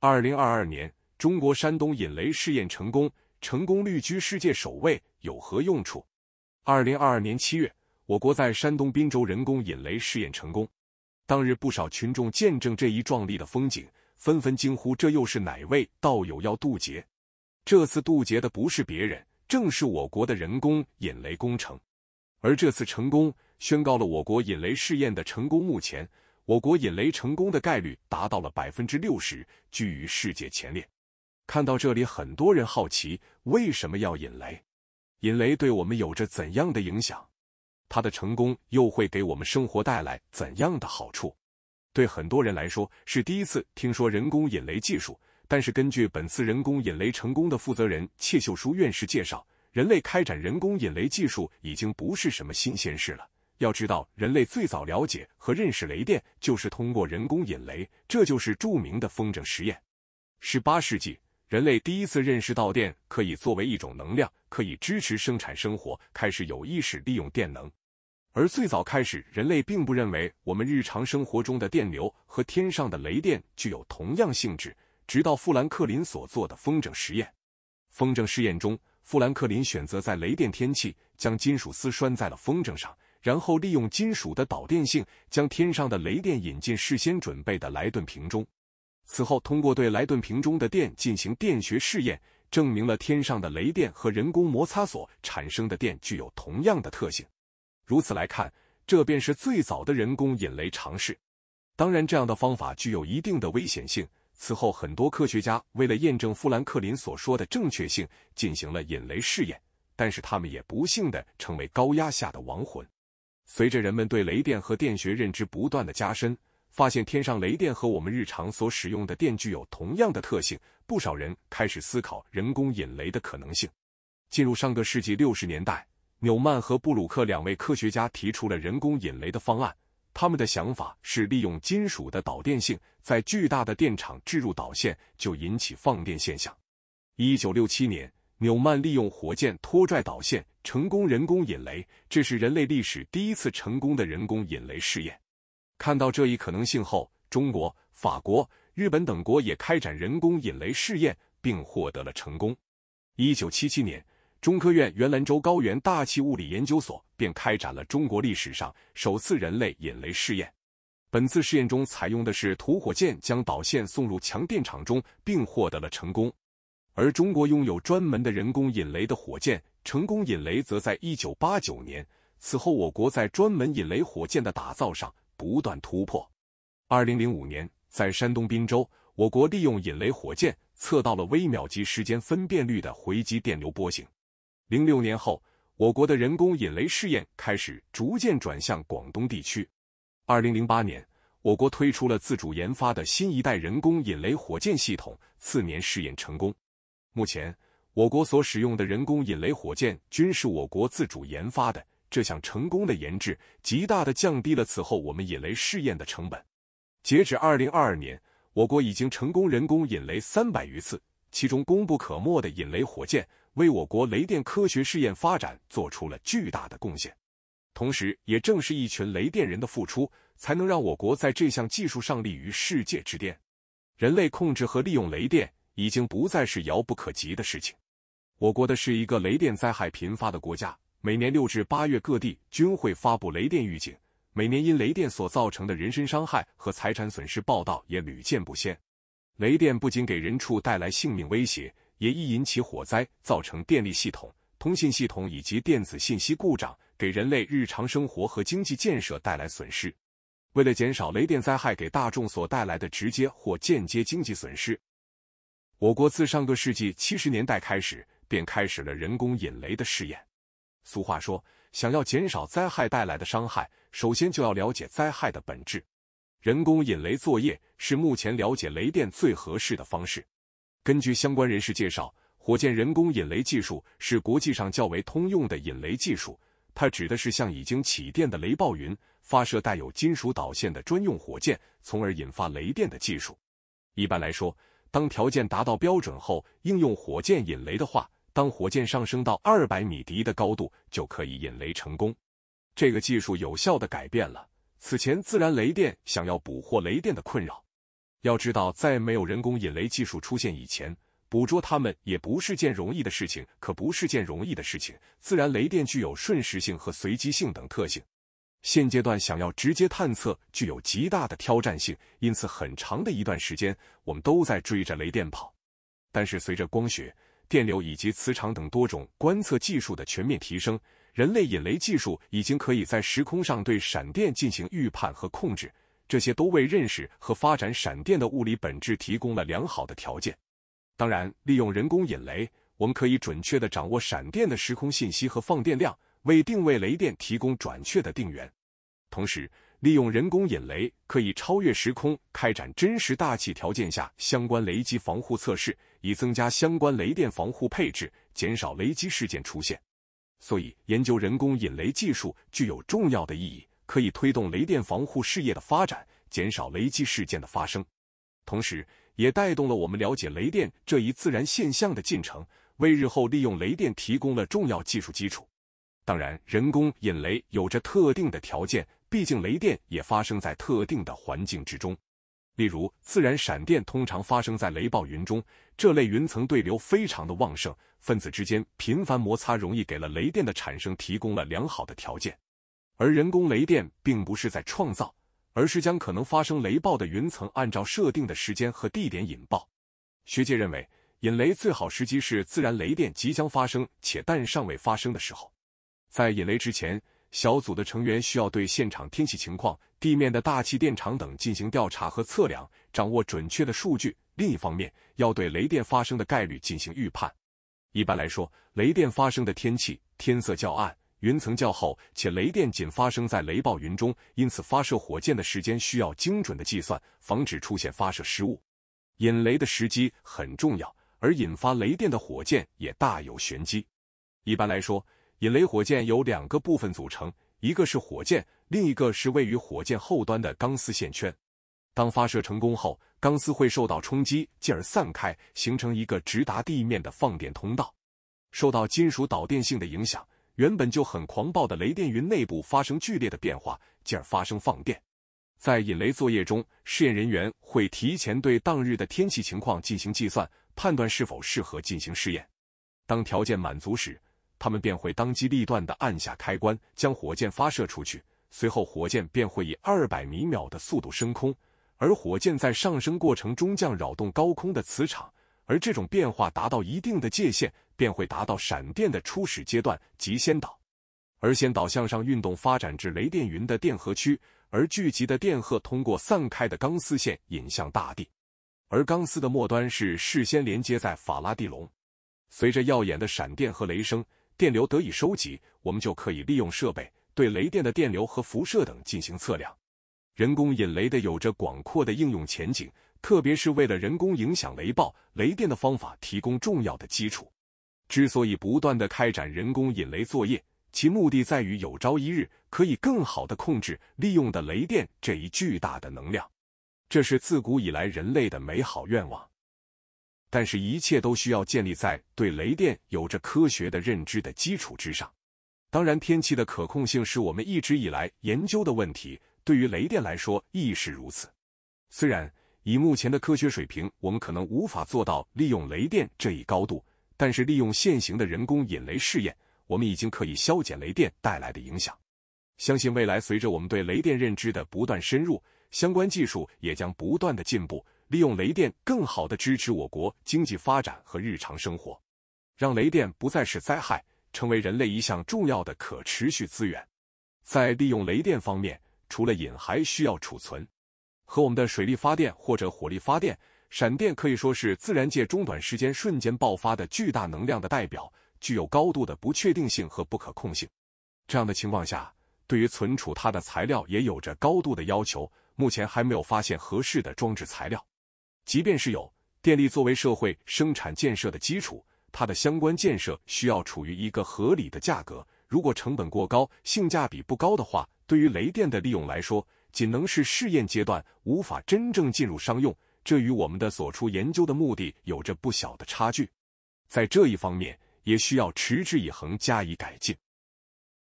二零二二年，中国山东引雷试验成功，成功率居世界首位，有何用处？二零二二年七月，我国在山东滨州人工引雷试验成功。当日，不少群众见证这一壮丽的风景，纷纷惊呼：“这又是哪位道友要渡劫？”这次渡劫的不是别人，正是我国的人工引雷工程。而这次成功，宣告了我国引雷试验的成功。目前。我国引雷成功的概率达到了百分之六十，居于世界前列。看到这里，很多人好奇为什么要引雷？引雷对我们有着怎样的影响？它的成功又会给我们生活带来怎样的好处？对很多人来说是第一次听说人工引雷技术。但是根据本次人工引雷成功的负责人谢秀书院士介绍，人类开展人工引雷技术已经不是什么新鲜事了。要知道，人类最早了解和认识雷电，就是通过人工引雷，这就是著名的风筝实验。十八世纪，人类第一次认识到电可以作为一种能量，可以支持生产生活，开始有意识利用电能。而最早开始，人类并不认为我们日常生活中的电流和天上的雷电具有同样性质，直到富兰克林所做的风筝实验。风筝试验中，富兰克林选择在雷电天气，将金属丝拴在了风筝上。然后利用金属的导电性，将天上的雷电引进事先准备的莱顿瓶中。此后，通过对莱顿瓶中的电进行电学试验，证明了天上的雷电和人工摩擦所产生的电具有同样的特性。如此来看，这便是最早的人工引雷尝试。当然，这样的方法具有一定的危险性。此后，很多科学家为了验证富兰克林所说的正确性，进行了引雷试验，但是他们也不幸的成为高压下的亡魂。随着人们对雷电和电学认知不断的加深，发现天上雷电和我们日常所使用的电具有同样的特性。不少人开始思考人工引雷的可能性。进入上个世纪六十年代，纽曼和布鲁克两位科学家提出了人工引雷的方案。他们的想法是利用金属的导电性，在巨大的电场置入导线，就引起放电现象。一九六七年。纽曼利用火箭拖拽导线，成功人工引雷，这是人类历史第一次成功的人工引雷试验。看到这一可能性后，中国、法国、日本等国也开展人工引雷试验，并获得了成功。一九七七年，中科院原兰州高原大气物理研究所便开展了中国历史上首次人类引雷试验。本次试验中采用的是土火箭，将导线送入强电场中，并获得了成功。而中国拥有专门的人工引雷的火箭，成功引雷则在一九八九年。此后，我国在专门引雷火箭的打造上不断突破。二零零五年，在山东滨州，我国利用引雷火箭测到了微秒级时间分辨率的回击电流波形。零六年后，我国的人工引雷试验开始逐渐转向广东地区。二零零八年，我国推出了自主研发的新一代人工引雷火箭系统，次年试验成功。目前，我国所使用的人工引雷火箭均是我国自主研发的。这项成功的研制，极大的降低了此后我们引雷试验的成本。截止二零二二年，我国已经成功人工引雷三百余次，其中功不可没的引雷火箭，为我国雷电科学试验发展做出了巨大的贡献。同时，也正是一群雷电人的付出，才能让我国在这项技术上立于世界之巅。人类控制和利用雷电。已经不再是遥不可及的事情。我国的是一个雷电灾害频发的国家，每年六至八月，各地均会发布雷电预警。每年因雷电所造成的人身伤害和财产损失报道也屡见不鲜。雷电不仅给人畜带来性命威胁，也易引起火灾，造成电力系统、通信系统以及电子信息故障，给人类日常生活和经济建设带来损失。为了减少雷电灾害给大众所带来的直接或间接经济损失。我国自上个世纪七十年代开始便开始了人工引雷的试验。俗话说，想要减少灾害带来的伤害，首先就要了解灾害的本质。人工引雷作业是目前了解雷电最合适的方式。根据相关人士介绍，火箭人工引雷技术是国际上较为通用的引雷技术。它指的是向已经起电的雷暴云发射带有金属导线的专用火箭，从而引发雷电的技术。一般来说。当条件达到标准后，应用火箭引雷的话，当火箭上升到0百米敌的高度，就可以引雷成功。这个技术有效的改变了此前自然雷电想要捕获雷电的困扰。要知道，在没有人工引雷技术出现以前，捕捉它们也不是件容易的事情，可不是件容易的事情。自然雷电具有瞬时性和随机性等特性。现阶段想要直接探测具有极大的挑战性，因此很长的一段时间我们都在追着雷电跑。但是随着光学、电流以及磁场等多种观测技术的全面提升，人类引雷技术已经可以在时空上对闪电进行预判和控制，这些都为认识和发展闪电的物理本质提供了良好的条件。当然，利用人工引雷，我们可以准确的掌握闪电的时空信息和放电量。为定位雷电提供准确的定源，同时利用人工引雷可以超越时空开展真实大气条件下相关雷击防护测试，以增加相关雷电防护配置，减少雷击事件出现。所以，研究人工引雷技术具有重要的意义，可以推动雷电防护事业的发展，减少雷击事件的发生，同时也带动了我们了解雷电这一自然现象的进程，为日后利用雷电提供了重要技术基础。当然，人工引雷有着特定的条件，毕竟雷电也发生在特定的环境之中。例如，自然闪电通常发生在雷暴云中，这类云层对流非常的旺盛，分子之间频繁摩擦，容易给了雷电的产生提供了良好的条件。而人工雷电并不是在创造，而是将可能发生雷暴的云层按照设定的时间和地点引爆。学界认为，引雷最好时机是自然雷电即将发生且但尚未发生的时候。在引雷之前，小组的成员需要对现场天气情况、地面的大气电场等进行调查和测量，掌握准确的数据。另一方面，要对雷电发生的概率进行预判。一般来说，雷电发生的天气天色较暗，云层较厚，且雷电仅发生在雷暴云中，因此发射火箭的时间需要精准的计算，防止出现发射失误。引雷的时机很重要，而引发雷电的火箭也大有玄机。一般来说。引雷火箭由两个部分组成，一个是火箭，另一个是位于火箭后端的钢丝线圈。当发射成功后，钢丝会受到冲击，进而散开，形成一个直达地面的放电通道。受到金属导电性的影响，原本就很狂暴的雷电云内部发生剧烈的变化，进而发生放电。在引雷作业中，试验人员会提前对当日的天气情况进行计算，判断是否适合进行试验。当条件满足时，他们便会当机立断的按下开关，将火箭发射出去。随后，火箭便会以二百米秒的速度升空。而火箭在上升过程中将扰动高空的磁场，而这种变化达到一定的界限，便会达到闪电的初始阶段即先导。而先导向上运动，发展至雷电云的电荷区，而聚集的电荷通过散开的钢丝线引向大地。而钢丝的末端是事先连接在法拉第笼。随着耀眼的闪电和雷声。电流得以收集，我们就可以利用设备对雷电的电流和辐射等进行测量。人工引雷的有着广阔的应用前景，特别是为了人工影响雷暴、雷电的方法提供重要的基础。之所以不断的开展人工引雷作业，其目的在于有朝一日可以更好的控制、利用的雷电这一巨大的能量。这是自古以来人类的美好愿望。但是，一切都需要建立在对雷电有着科学的认知的基础之上。当然，天气的可控性是我们一直以来研究的问题，对于雷电来说亦是如此。虽然以目前的科学水平，我们可能无法做到利用雷电这一高度，但是利用现行的人工引雷试验，我们已经可以消减雷电带来的影响。相信未来，随着我们对雷电认知的不断深入，相关技术也将不断的进步。利用雷电更好地支持我国经济发展和日常生活，让雷电不再是灾害，成为人类一项重要的可持续资源。在利用雷电方面，除了引还需要储存，和我们的水力发电或者火力发电，闪电可以说是自然界中短时间瞬间爆发的巨大能量的代表，具有高度的不确定性和不可控性。这样的情况下，对于存储它的材料也有着高度的要求。目前还没有发现合适的装置材料。即便是有电力作为社会生产建设的基础，它的相关建设需要处于一个合理的价格。如果成本过高、性价比不高的话，对于雷电的利用来说，仅能是试验阶段，无法真正进入商用。这与我们的所出研究的目的有着不小的差距，在这一方面也需要持之以恒加以改进。